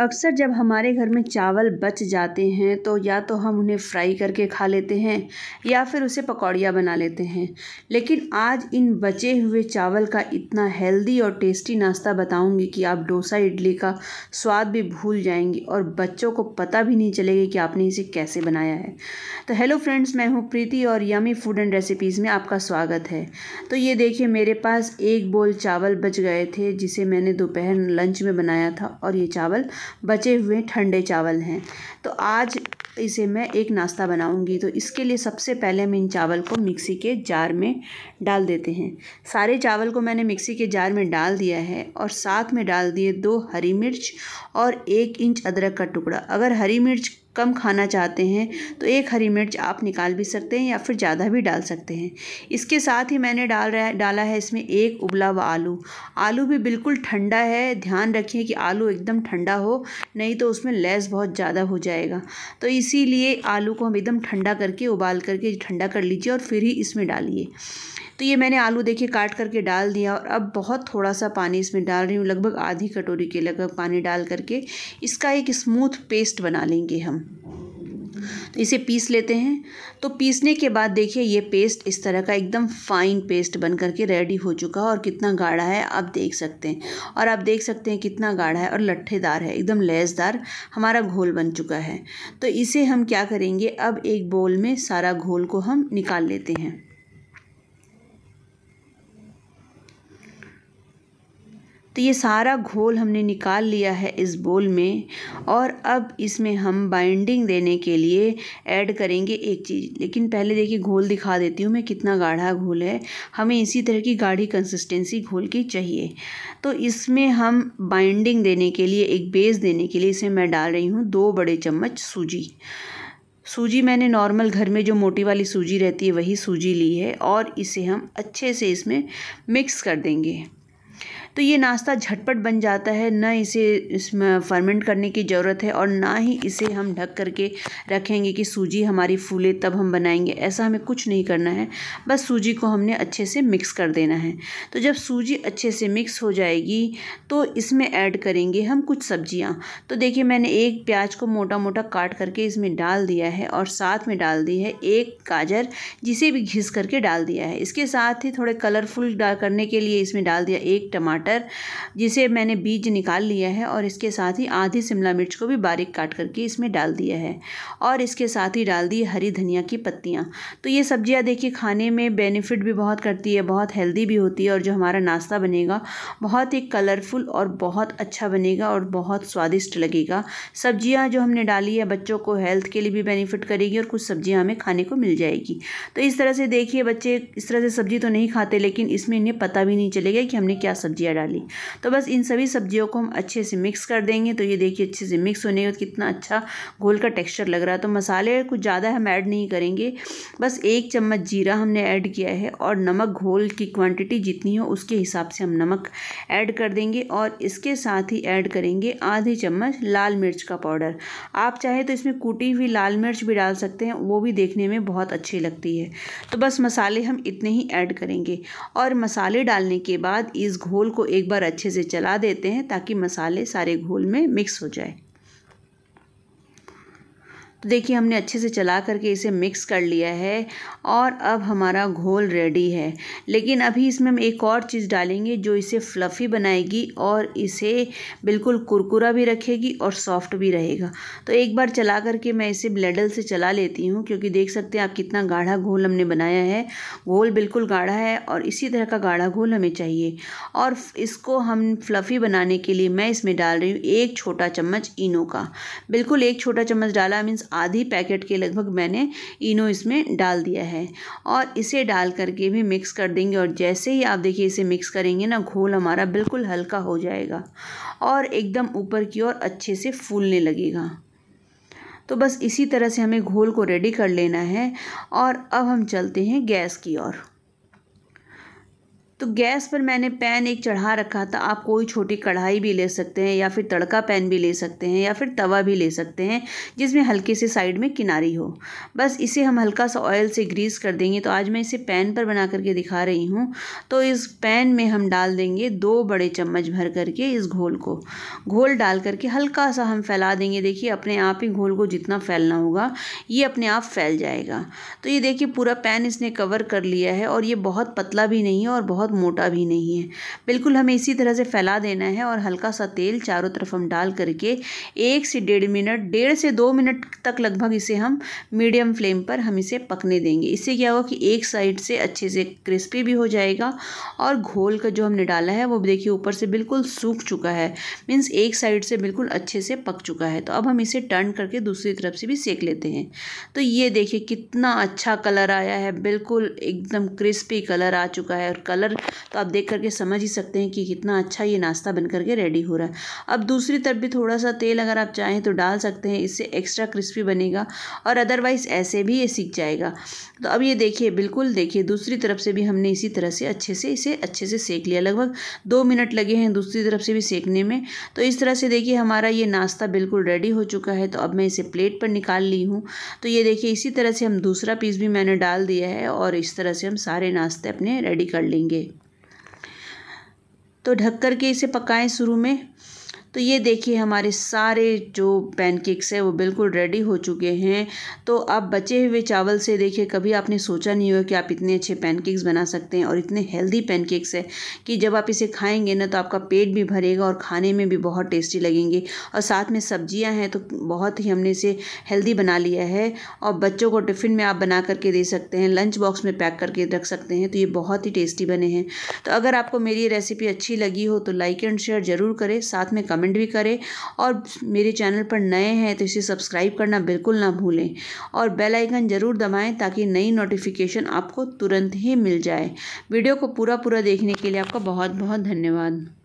अक्सर जब हमारे घर में चावल बच जाते हैं तो या तो हम उन्हें फ़्राई करके खा लेते हैं या फिर उसे पकौड़ियाँ बना लेते हैं लेकिन आज इन बचे हुए चावल का इतना हेल्दी और टेस्टी नाश्ता बताऊंगी कि आप डोसा इडली का स्वाद भी भूल जाएंगे और बच्चों को पता भी नहीं चलेगा कि आपने इसे कैसे बनाया है तो हेलो फ्रेंड्स मैं हूँ प्रीति और यमी फूड एंड रेसिपीज़ में आपका स्वागत है तो ये देखिए मेरे पास एक बोल चावल बच गए थे जिसे मैंने दोपहर लंच में बनाया था और ये चावल चावल बचे हुए ठंडे चावल हैं तो आज इसे मैं एक नाश्ता बनाऊंगी तो इसके लिए सबसे पहले हम इन चावल को मिक्सी के जार में डाल देते हैं सारे चावल को मैंने मिक्सी के जार में डाल दिया है और साथ में डाल दिए दो हरी मिर्च और एक इंच अदरक का टुकड़ा अगर हरी मिर्च कम खाना चाहते हैं तो एक हरी मिर्च आप निकाल भी सकते हैं या फिर ज़्यादा भी डाल सकते हैं इसके साथ ही मैंने डाल रहा डाला है इसमें एक उबला हुआ आलू आलू भी बिल्कुल ठंडा है ध्यान रखिए कि आलू एकदम ठंडा हो नहीं तो उसमें लेस बहुत ज़्यादा हो जाएगा तो इसीलिए आलू को हम एकदम ठंडा करके उबाल करके ठंडा कर लीजिए और फिर ही इसमें डालिए तो ये मैंने आलू देखिए काट करके डाल दिया और अब बहुत थोड़ा सा पानी इसमें डाल रही हूँ लगभग आधी कटोरी के लगभग पानी डाल करके इसका एक स्मूथ पेस्ट बना लेंगे हम तो इसे पीस लेते हैं तो पीसने के बाद देखिए ये पेस्ट इस तरह का एकदम फाइन पेस्ट बन करके रेडी हो चुका है और कितना गाढ़ा है आप देख सकते हैं और आप देख सकते हैं कितना गाढ़ा है और लट्ठेदार है एकदम लेसदार हमारा घोल बन चुका है तो इसे हम क्या करेंगे अब एक बोल में सारा घोल को हम निकाल लेते हैं तो ये सारा घोल हमने निकाल लिया है इस बोल में और अब इसमें हम बाइंडिंग देने के लिए ऐड करेंगे एक चीज़ लेकिन पहले देखिए घोल दिखा देती हूँ मैं कितना गाढ़ा घोल है हमें इसी तरह की गाढ़ी कंसिस्टेंसी घोल की चाहिए तो इसमें हम बाइंडिंग देने के लिए एक बेस देने के लिए इसे मैं डाल रही हूँ दो बड़े चम्मच सूजी सूजी मैंने नॉर्मल घर में जो मोटी वाली सूजी रहती है वही सूजी ली है और इसे हम अच्छे से इसमें मिक्स कर देंगे तो ये नाश्ता झटपट बन जाता है ना इसे इसमें फर्मेंट करने की ज़रूरत है और ना ही इसे हम ढक करके रखेंगे कि सूजी हमारी फूले तब हम बनाएंगे ऐसा हमें कुछ नहीं करना है बस सूजी को हमने अच्छे से मिक्स कर देना है तो जब सूजी अच्छे से मिक्स हो जाएगी तो इसमें ऐड करेंगे हम कुछ सब्जियाँ तो देखिए मैंने एक प्याज को मोटा मोटा काट करके इसमें डाल दिया है और साथ में डाल दी है एक गाजर जिसे भी घिस करके डाल दिया है इसके साथ ही थोड़े कलरफुल करने के लिए इसमें डाल दिया एक टमाटर टमाटर जिसे मैंने बीज निकाल लिया है और इसके साथ ही आधी शिमला मिर्च को भी बारीक काट करके इसमें डाल दिया है और इसके साथ ही डाल दी हरी धनिया की पत्तियाँ तो ये सब्जियाँ देखिए खाने में बेनिफिट भी बहुत करती है बहुत हेल्दी भी होती है और जो हमारा नाश्ता बनेगा बहुत ही कलरफुल और बहुत अच्छा बनेगा और बहुत स्वादिष्ट लगेगा सब्जियाँ जो हमने डाली है बच्चों को हेल्थ के लिए भी बेनिफिट करेगी और कुछ सब्जियाँ हमें खाने को मिल जाएगी तो इस तरह से देखिए बच्चे इस तरह से सब्जी तो नहीं खाते लेकिन इसमें इन्हें पता भी नहीं चलेगा कि हमने क्या सब्जियाँ डाली तो बस इन सभी सब्जियों को हम अच्छे से मिक्स कर देंगे तो ये देखिए अच्छे से मिक्स होने के बाद कितना अच्छा घोल का टेक्स्चर लग रहा है तो मसाले कुछ ज़्यादा हम ऐड नहीं करेंगे बस एक चम्मच जीरा हमने ऐड किया है और नमक घोल की क्वान्टिटी जितनी हो उसके हिसाब से हम नमक ऐड कर देंगे और इसके साथ ही ऐड करेंगे आधी चम्मच लाल मिर्च का पाउडर आप चाहे तो इसमें कूटी हुई लाल मिर्च भी डाल सकते हैं वो भी देखने में बहुत अच्छी लगती है तो बस मसाले हम इतने ही ऐड करेंगे और मसाले डालने के बाद इस घोल को एक बार अच्छे से चला देते हैं ताकि मसाले सारे घोल में मिक्स हो जाए तो देखिए हमने अच्छे से चला करके इसे मिक्स कर लिया है और अब हमारा घोल रेडी है लेकिन अभी इसमें हम एक और चीज़ डालेंगे जो इसे फ्लफ़ी बनाएगी और इसे बिल्कुल कुरकुरा भी रखेगी और सॉफ्ट भी रहेगा तो एक बार चला करके मैं इसे ब्लेडल से चला लेती हूँ क्योंकि देख सकते हैं आप कितना गाढ़ा घोल हमने बनाया है घोल बिल्कुल गाढ़ा है और इसी तरह का गाढ़ा घोल हमें चाहिए और इसको हम फ्लफ़ी बनाने के लिए मैं इसमें डाल रही हूँ एक छोटा चम्मच इनो का बिल्कुल एक छोटा चम्मच डाला मीन्स आधी पैकेट के लगभग मैंने इनो इसमें डाल दिया है और इसे डाल करके भी मिक्स कर देंगे और जैसे ही आप देखिए इसे मिक्स करेंगे ना घोल हमारा बिल्कुल हल्का हो जाएगा और एकदम ऊपर की ओर अच्छे से फूलने लगेगा तो बस इसी तरह से हमें घोल को रेडी कर लेना है और अब हम चलते हैं गैस की ओर तो गैस पर मैंने पैन एक चढ़ा रखा था आप कोई छोटी कढ़ाई भी ले सकते हैं या फिर तड़का पैन भी ले सकते हैं या फिर तवा भी ले सकते हैं जिसमें हल्के से साइड में किनारी हो बस इसे हम हल्का सा ऑयल से ग्रीस कर देंगे तो आज मैं इसे पैन पर बना करके दिखा रही हूँ तो इस पैन में हम डाल देंगे दो बड़े चम्मच भर करके इस घोल को घोल डाल करके हल्का सा हम फैला देंगे देखिए अपने आप ही घोल को जितना फैलना होगा ये अपने आप फैल जाएगा तो ये देखिए पूरा पैन इसने कवर कर लिया है और ये बहुत पतला भी नहीं है और बहुत बहुत मोटा भी नहीं है बिल्कुल हमें इसी तरह से फैला देना है और हल्का सा तेल चारों तरफ हम डाल करके एक से डेढ़ मिनट डेढ़ से दो मिनट तक लगभग इसे हम मीडियम फ्लेम पर हम इसे पकने देंगे इससे क्या होगा कि एक साइड से अच्छे से क्रिस्पी भी हो जाएगा और घोल का जो हमने डाला है वो देखिए ऊपर से बिल्कुल सूख चुका है मीन्स एक साइड से बिल्कुल अच्छे से पक चुका है तो अब हम इसे टर्न करके दूसरी तरफ से भी सेक लेते हैं तो ये देखिए कितना अच्छा कलर आया है बिल्कुल एकदम क्रिस्पी कलर आ चुका है और कलर तो आप देख करके समझ ही सकते हैं कि कितना अच्छा ये नाश्ता बन करके रेडी हो रहा है अब दूसरी तरफ भी थोड़ा सा तेल अगर आप चाहें तो डाल सकते हैं इससे एक्स्ट्रा क्रिस्पी बनेगा और अदरवाइज़ ऐसे भी ये सीख जाएगा तो अब ये देखिए बिल्कुल देखिए दूसरी तरफ से भी हमने इसी तरह से अच्छे से इसे अच्छे से सेक लिया लगभग दो मिनट लगे हैं दूसरी तरफ से भी सेकने में तो इस तरह से देखिए हमारा ये नाश्ता बिल्कुल रेडी हो चुका है तो अब मैं इसे प्लेट पर निकाल ली हूँ तो ये देखिए इसी तरह से हम दूसरा पीस भी मैंने डाल दिया है और इस तरह से हम सारे नाश्ते अपने रेडी कर लेंगे तो ढक के इसे पकाएं शुरू में तो ये देखिए हमारे सारे जो पैनकेक्स है वो बिल्कुल रेडी हो चुके हैं तो अब बचे हुए चावल से देखिए कभी आपने सोचा नहीं होगा कि आप इतने अच्छे पैनकेक्स बना सकते हैं और इतने हेल्दी पैनकेक्स है कि जब आप इसे खाएंगे ना तो आपका पेट भी भरेगा और खाने में भी बहुत टेस्टी लगेंगे और साथ में सब्जियां हैं तो बहुत ही हमने इसे हेल्दी बना लिया है और बच्चों को टिफ़िन में आप बना करके दे सकते हैं लंच बॉक्स में पैक करके रख सकते हैं तो ये बहुत ही टेस्टी बने हैं तो अगर आपको मेरी रेसिपी अच्छी लगी हो तो लाइक एंड शेयर ज़रूर करें साथ में कमेंट कमेंट भी करें और मेरे चैनल पर नए हैं तो इसे सब्सक्राइब करना बिल्कुल ना भूलें और बेल आइकन ज़रूर दबाएं ताकि नई नोटिफिकेशन आपको तुरंत ही मिल जाए वीडियो को पूरा पूरा देखने के लिए आपका बहुत बहुत धन्यवाद